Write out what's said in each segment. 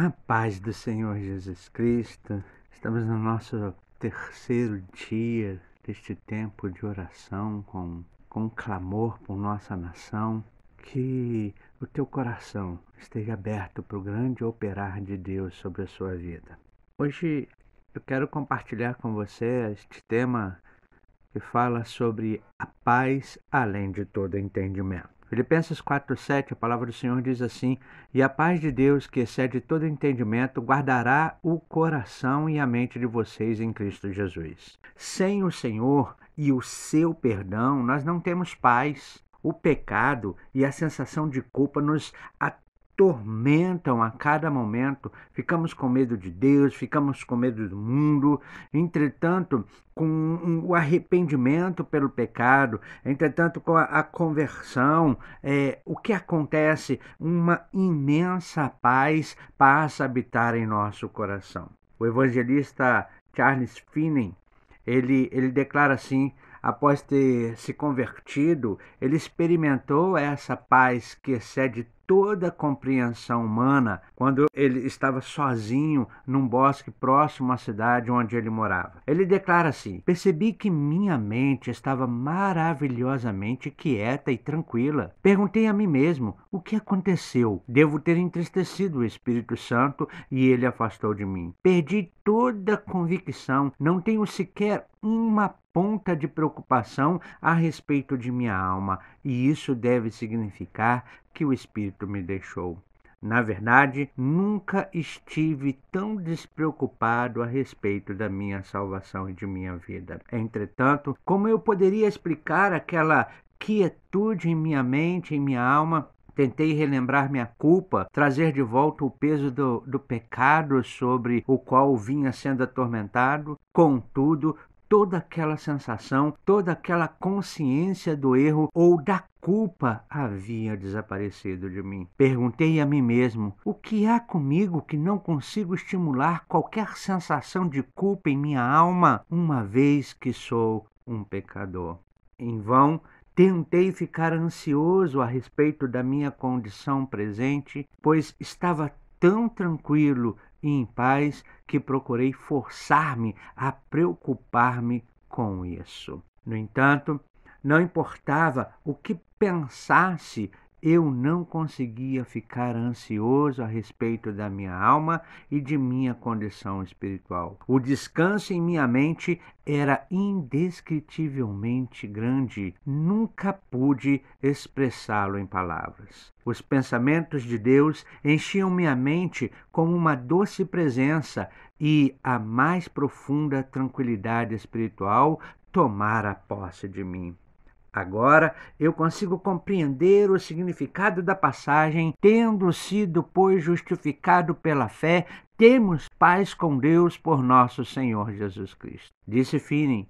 A paz do Senhor Jesus Cristo. Estamos no nosso terceiro dia deste tempo de oração com, com clamor por nossa nação. Que o teu coração esteja aberto para o grande operar de Deus sobre a sua vida. Hoje eu quero compartilhar com você este tema que fala sobre a paz além de todo entendimento. Filipenses 4:7, a palavra do Senhor diz assim: "E a paz de Deus, que excede todo entendimento, guardará o coração e a mente de vocês em Cristo Jesus." Sem o Senhor e o seu perdão, nós não temos paz. O pecado e a sensação de culpa nos atormentam a cada momento. Ficamos com medo de Deus, ficamos com medo do mundo. Entretanto, com o arrependimento pelo pecado, entretanto, com a, conversão, é, o que acontece? Uma imensa paz passa a habitar em nosso coração. O evangelista Charles Finney, ele, ele declara assim, após ter se convertido, ele experimentou essa paz que excede toda a compreensão humana quando ele estava sozinho num bosque próximo à cidade onde ele morava. Ele declara assim: Percebi que minha mente estava maravilhosamente quieta e tranquila. Perguntei a mim mesmo: o que aconteceu? Devo ter entristecido o Espírito Santo e ele afastou de mim. Perdi toda a convicção, não tenho sequer uma ponta de preocupação a respeito de minha alma, e isso deve significar que o espírito me deixou. Na verdade, nunca estive tão despreocupado a respeito da minha salvação e de minha vida. Entretanto, como eu poderia explicar aquela quietude em minha mente, em minha alma, Tentei relembrar minha culpa, trazer de volta o peso do, do, pecado sobre o qual vinha sendo atormentado. Contudo, toda aquela sensação, toda aquela consciência do erro ou da culpa havia desaparecido de mim. Perguntei a mim mesmo: o que há comigo que não consigo estimular qualquer sensação de culpa em minha alma, uma vez que sou um pecador? Em vão, Tentei ficar ansioso a respeito da minha condição presente, pois estava tão tranquilo e em paz que procurei forçar-me a preocupar-me com isso. No entanto, não importava o que pensasse eu não conseguia ficar ansioso a respeito da minha alma e de minha condição espiritual. O descanso em minha mente era indescritivelmente grande, nunca pude expressá-lo em palavras. Os pensamentos de Deus enchiam minha mente como uma doce presença e a mais profunda tranquilidade espiritual tomara posse de mim. Agora eu consigo compreender o significado da passagem, tendo sido, pois, justificado pela fé, temos paz com Deus por nosso Senhor Jesus Cristo. Disse Finney,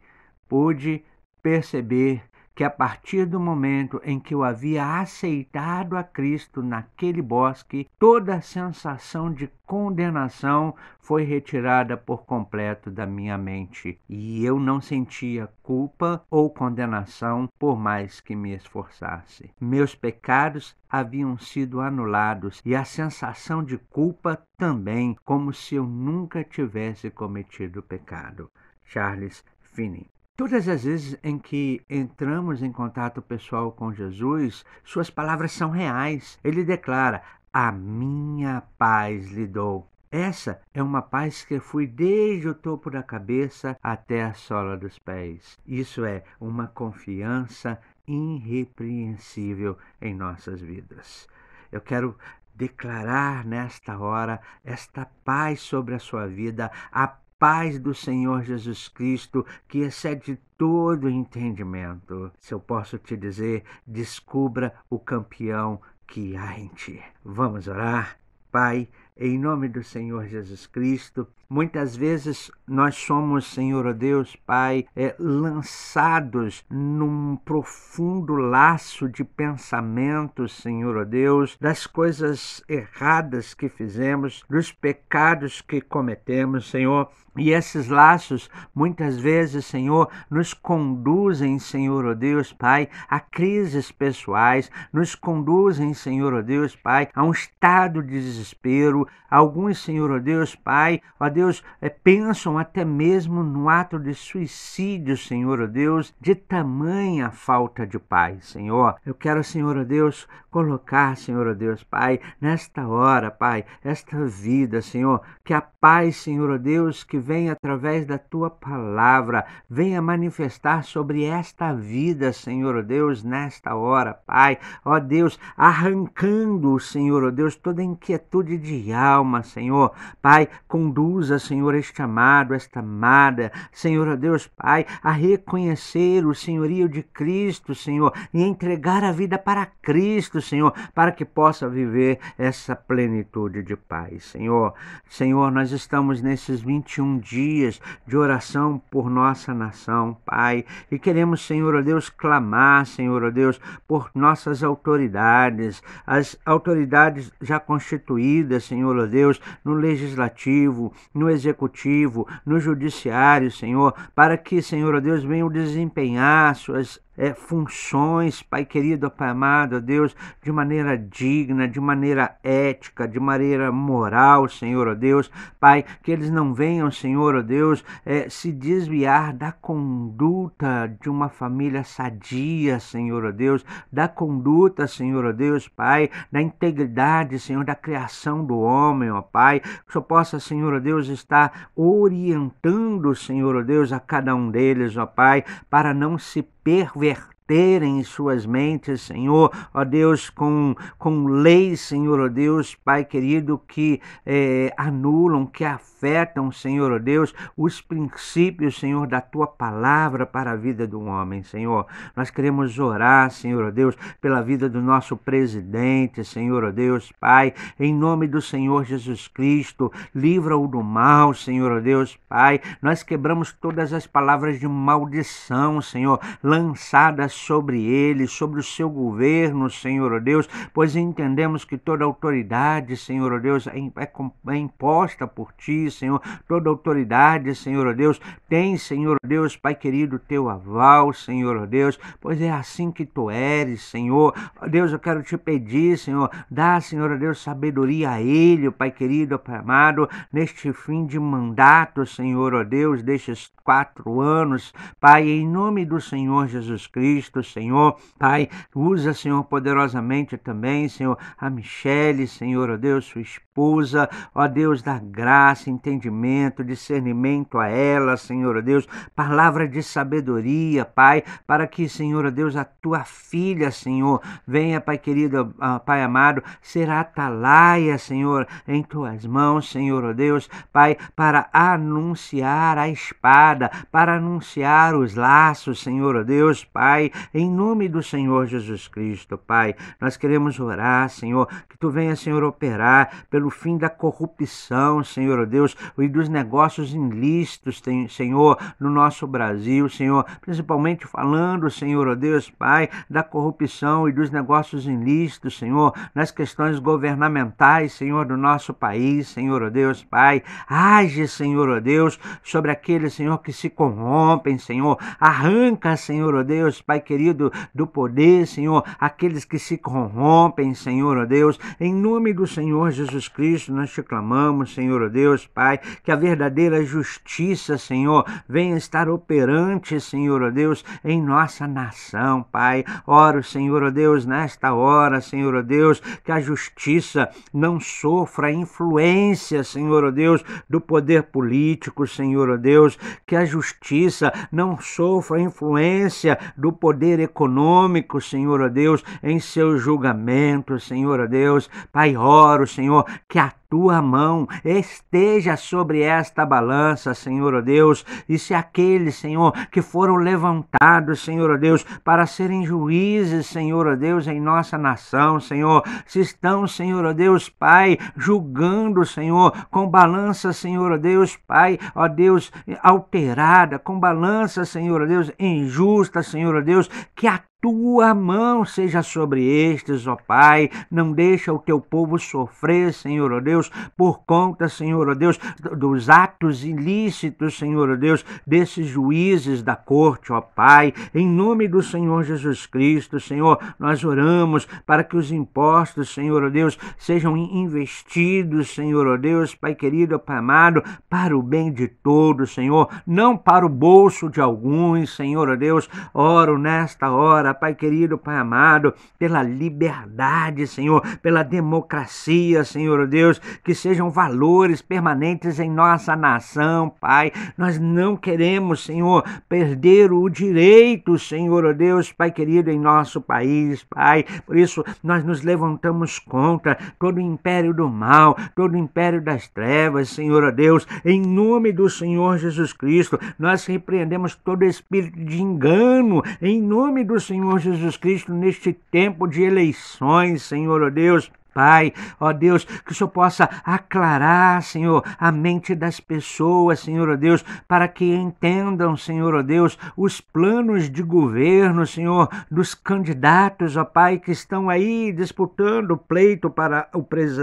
pude perceber que a partir do momento em que eu havia aceitado a Cristo naquele bosque, toda a sensação de condenação foi retirada por completo da minha mente e eu não sentia culpa ou condenação por mais que me esforçasse. Meus pecados haviam sido anulados e a sensação de culpa também, como se eu nunca tivesse cometido pecado. Charles Finney Todas as vezes em que entramos em contato pessoal com Jesus, suas palavras são reais. Ele declara: A minha paz lhe dou. Essa é uma paz que fui desde o topo da cabeça até a sola dos pés. Isso é uma confiança irrepreensível em nossas vidas. Eu quero declarar nesta hora esta paz sobre a sua vida, a paz do Senhor Jesus Cristo, que excede todo entendimento. Se eu posso te dizer, descubra o campeão que há em ti. Vamos orar? Pai, em nome do Senhor Jesus Cristo, Muitas vezes nós somos, Senhor oh Deus, Pai, é, lançados num profundo laço de pensamentos, Senhor oh Deus, das coisas erradas que fizemos, dos pecados que cometemos, Senhor. E esses laços, muitas vezes, Senhor, nos conduzem, Senhor, ó oh Deus, Pai, a crises pessoais, nos conduzem, Senhor, ó oh Deus, Pai, a um estado de desespero. Alguns, Senhor, ó oh Deus, Pai, ó Deus, é, pensam até mesmo no ato de suicídio, Senhor, ó Deus, de tamanha falta de paz, Senhor. Eu quero, Senhor, ó Deus, colocar, Senhor, ó Deus, Pai, nesta hora, Pai, esta vida, Senhor, que a paz, Senhor, ó Deus, que vem através da tua palavra, venha manifestar sobre esta vida, Senhor, ó Deus, nesta hora, Pai, ó Deus, arrancando, Senhor, ó Deus, toda inquietude de alma, Senhor, Pai, conduz Senhor, este amado, esta amada, Senhor, ó Deus Pai, a reconhecer o senhorio de Cristo, Senhor, e entregar a vida para Cristo, Senhor, para que possa viver essa plenitude de paz, Senhor. Senhor, nós estamos nesses 21 dias de oração por nossa nação, Pai, e queremos, Senhor, ó Deus, clamar, Senhor, ó Deus, por nossas autoridades, as autoridades já constituídas, Senhor, ó Deus, no legislativo, no executivo, no judiciário, Senhor, para que, Senhor, ó Deus, venham desempenhar suas é, funções, Pai querido, Pai amado, ó Deus, de maneira digna, de maneira ética, de maneira moral, Senhor, ó Deus, Pai, que eles não venham, Senhor, ó Deus, é, se desviar da conduta de uma família sadia, Senhor, ó Deus, da conduta, Senhor, ó Deus, Pai, da integridade, Senhor, da criação do homem, ó Pai, que só possa, Senhor, ó Deus, estar orientando, Senhor, ó Deus, a cada um deles, ó Pai, para não se perverter ouvert. terem suas mentes, Senhor, ó Deus, com, com leis, Senhor, ó Deus, Pai querido, que eh, anulam, que afetam, Senhor, ó Deus, os princípios, Senhor, da tua palavra para a vida do homem, Senhor. Nós queremos orar, Senhor, ó Deus, pela vida do nosso presidente, Senhor, ó Deus, Pai, em nome do Senhor Jesus Cristo, livra-o do mal, Senhor, ó Deus, Pai. Nós quebramos todas as palavras de maldição, Senhor, lançadas sobre ele, sobre o seu governo, Senhor oh Deus, pois entendemos que toda autoridade, Senhor oh Deus, é, é, é imposta por ti, Senhor. Toda autoridade, Senhor oh Deus, tem, Senhor Deus, Pai querido, teu aval, Senhor Deus, pois é assim que tu eres, Senhor. Deus, eu quero te pedir, Senhor, dá, Senhor Deus, sabedoria a ele, Pai querido, Pai amado, neste fim de mandato, Senhor Deus, destes quatro anos, Pai, em nome do Senhor Jesus Cristo. Cristo, Senhor. Pai, usa, Senhor, poderosamente também, Senhor, a Michele, Senhor, ó oh Deus, sua esposa, ó oh Deus, dá graça, entendimento, discernimento a ela, Senhor, ó oh Deus, palavra de sabedoria, Pai, para que, Senhor, ó Deus, a tua filha, Senhor, venha, Pai querido, ah, Pai amado, ser atalaia, Senhor, em tuas mãos, Senhor, ó Deus, Pai, para anunciar a espada, para anunciar os laços, Senhor, ó Deus, Pai, em nome do Senhor Jesus Cristo, Pai, nós queremos orar, Senhor, que tu venha, Senhor, operar pelo fim da corrupção, Senhor Deus, e dos negócios ilícitos, Senhor, no nosso Brasil, Senhor, principalmente falando, Senhor Deus, Pai, da corrupção e dos negócios ilícitos, Senhor, nas questões governamentais, Senhor, do nosso país, Senhor Deus, Pai. Age, Senhor Deus, sobre aqueles, Senhor, que se corrompem, Senhor. Arranca, Senhor Deus, Pai Pai querido, do poder, Senhor, aqueles que se corrompem, Senhor, ó Deus, em nome do Senhor Jesus Cristo, nós te clamamos, Senhor, ó Deus, Pai, que a verdadeira justiça, Senhor, venha estar operante, Senhor, ó Deus, em nossa nação, Pai. Oro, Senhor, ó Deus, nesta hora, Senhor, ó Deus, que a justiça não sofra influência, Senhor, ó Deus, do poder político, Senhor, ó Deus, que a justiça não sofra influência do poder poder econômico, Senhor, ó Deus, em seus julgamentos, Senhor, ó Deus. Pai, oro, Senhor, que a tua mão esteja sobre esta balança, Senhor oh Deus, e se aqueles, Senhor, que foram levantados, Senhor oh Deus, para serem juízes, Senhor oh Deus, em nossa nação, Senhor, se estão, Senhor oh Deus, Pai, julgando, Senhor, com balança, Senhor oh Deus, Pai, ó oh Deus, alterada, com balança, Senhor oh Deus, injusta, Senhor oh Deus, que a tua mão seja sobre estes, ó Pai. Não deixa o teu povo sofrer, Senhor, ó Deus, por conta, Senhor, ó Deus, dos atos ilícitos, Senhor, ó Deus, desses juízes da corte, ó Pai. Em nome do Senhor Jesus Cristo, Senhor, nós oramos para que os impostos, Senhor, ó Deus, sejam investidos, Senhor, ó Deus, Pai querido, Pai amado, para o bem de todos, Senhor, não para o bolso de alguns, Senhor, ó Deus. Oro nesta hora Pai querido, Pai amado, pela liberdade, Senhor, pela democracia, Senhor Deus, que sejam valores permanentes em nossa nação, Pai. Nós não queremos, Senhor, perder o direito, Senhor Deus, Pai querido, em nosso país, Pai. Por isso, nós nos levantamos contra todo o império do mal, todo o império das trevas, Senhor Deus, em nome do Senhor Jesus Cristo. Nós repreendemos todo espírito de engano, em nome do Senhor. Senhor Jesus Cristo, neste tempo de eleições, Senhor, oh Deus, Pai, ó Deus, que o Senhor possa aclarar, Senhor, a mente das pessoas, Senhor, ó Deus, para que entendam, Senhor, ó Deus, os planos de governo, Senhor, dos candidatos, ó Pai, que estão aí disputando o pleito para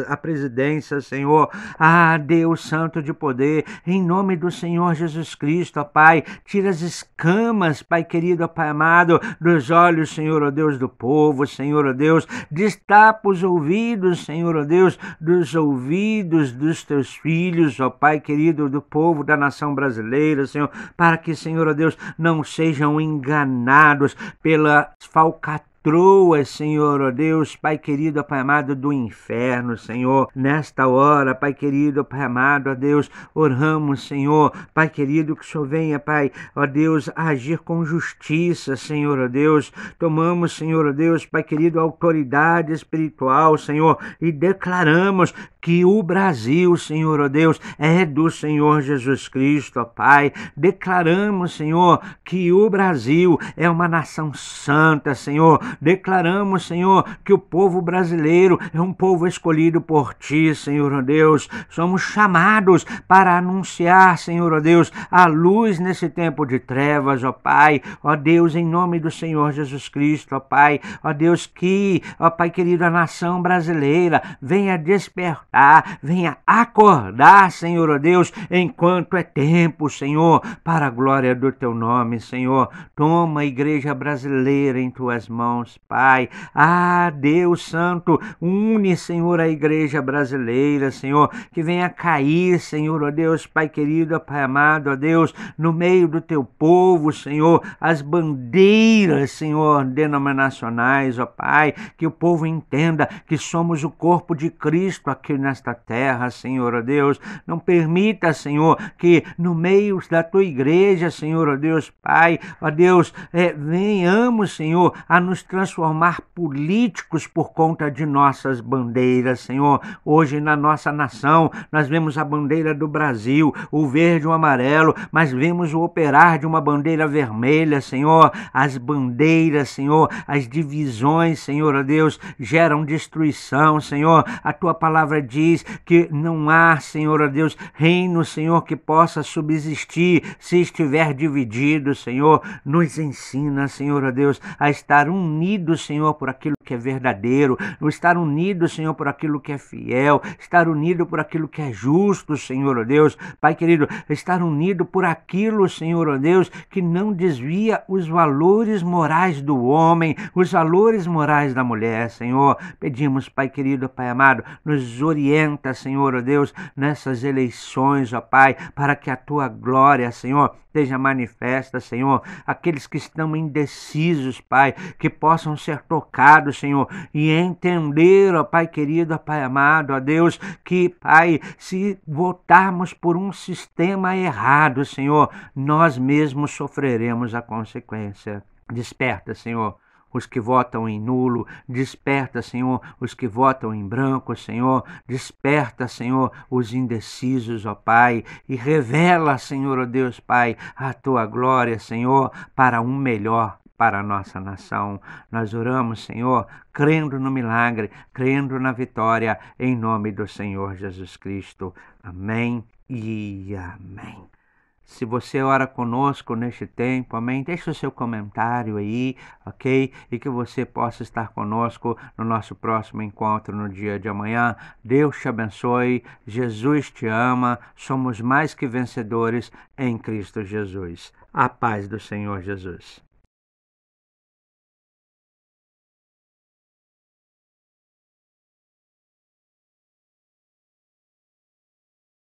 a presidência, Senhor. Ah, Deus Santo de poder, em nome do Senhor Jesus Cristo, ó Pai, tira as escamas, Pai querido, ó Pai amado, dos olhos, Senhor, ó Deus do povo, Senhor, ó Deus, destapa os ouvidos partidos, Senhor, ó Deus, dos ouvidos dos teus filhos, ó Pai querido, do povo da nação brasileira, Senhor, para que, Senhor, ó Deus, não sejam enganados pelas falcatruas Patroa, Senhor, ó Deus, Pai querido, Pai amado do inferno, Senhor. Nesta hora, Pai querido, Pai amado, ó Deus, oramos, Senhor, Pai querido, que o Senhor venha, Pai, ó Deus, agir com justiça, Senhor, ó Deus. Tomamos, Senhor, ó Deus, Pai querido, autoridade espiritual, Senhor, e declaramos que o Brasil, Senhor, ó oh Deus, é do Senhor Jesus Cristo, ó oh Pai. Declaramos, Senhor, que o Brasil é uma nação santa, Senhor. Declaramos, Senhor, que o povo brasileiro é um povo escolhido por Ti, Senhor, ó oh Deus. Somos chamados para anunciar, Senhor, ó Deus, a luz nesse tempo de trevas, ó Pai. Ó Deus, em nome do Senhor Jesus Cristo, ó Pai. Ó Deus, que, ó Pai querido, a nação brasileira venha despertar despertar, ah, venha acordar, Senhor oh Deus, enquanto é tempo, Senhor, para a glória do teu nome, Senhor. Toma a igreja brasileira em tuas mãos, Pai. Ah, Deus Santo, une, Senhor, a igreja brasileira, Senhor, que venha cair, Senhor, ó oh Deus, Pai querido, Pai amado, ó oh Deus, no meio do teu povo, Senhor, as bandeiras, Senhor, denominacionais, ó Pai, que o povo entenda que somos o corpo de Cristo aqui nesta terra, Senhor, ó Deus. Não permita, Senhor, que no meio da tua igreja, Senhor, ó Deus, Pai, ó Deus, é, venhamos, Senhor, a nos transformar políticos por conta de nossas bandeiras, Senhor. Hoje na nossa nação nós vemos a bandeira do Brasil, o verde e o amarelo, mas vemos o operar de uma bandeira vermelha, Senhor. As bandeiras, Senhor, as divisões, Senhor, ó Deus, geram destruição, Senhor. A tua palavra diz diz que não há, Senhor, a Deus, reino, Senhor, que possa subsistir se estiver dividido, Senhor. Nos ensina, Senhor, a Deus, a estar unidos, Senhor, por aquilo que é verdadeiro, no estar unido, Senhor, por aquilo que é fiel, estar unido por aquilo que é justo, Senhor, ó oh Deus. Pai querido, estar unido por aquilo, Senhor, ó oh Deus, que não desvia os valores morais do homem, os valores morais da mulher, Senhor. Pedimos, Pai querido, Pai amado, nos orienta, Senhor, ó oh Deus, nessas eleições, ó Pai, para que a tua glória, Senhor, seja manifesta, Senhor. Aqueles que estão indecisos, Pai, que possam ser tocados Senhor, e entender, ó Pai querido, ó Pai amado, ó Deus, que, Pai, se votarmos por um sistema errado, Senhor, nós mesmos sofreremos a consequência. Desperta, Senhor os que votam em nulo, desperta, Senhor, os que votam em branco, Senhor, desperta, Senhor, os indecisos, ó Pai, e revela, Senhor, ó Deus, Pai, a tua glória, Senhor, para um melhor para a nossa nação. Nós oramos, Senhor, crendo no milagre, crendo na vitória, em nome do Senhor Jesus Cristo. Amém e amém. Se você ora conosco neste tempo, amém, deixe o seu comentário aí, ok? E que você possa estar conosco no nosso próximo encontro no dia de amanhã. Deus te abençoe, Jesus te ama, somos mais que vencedores em Cristo Jesus. A paz do Senhor Jesus.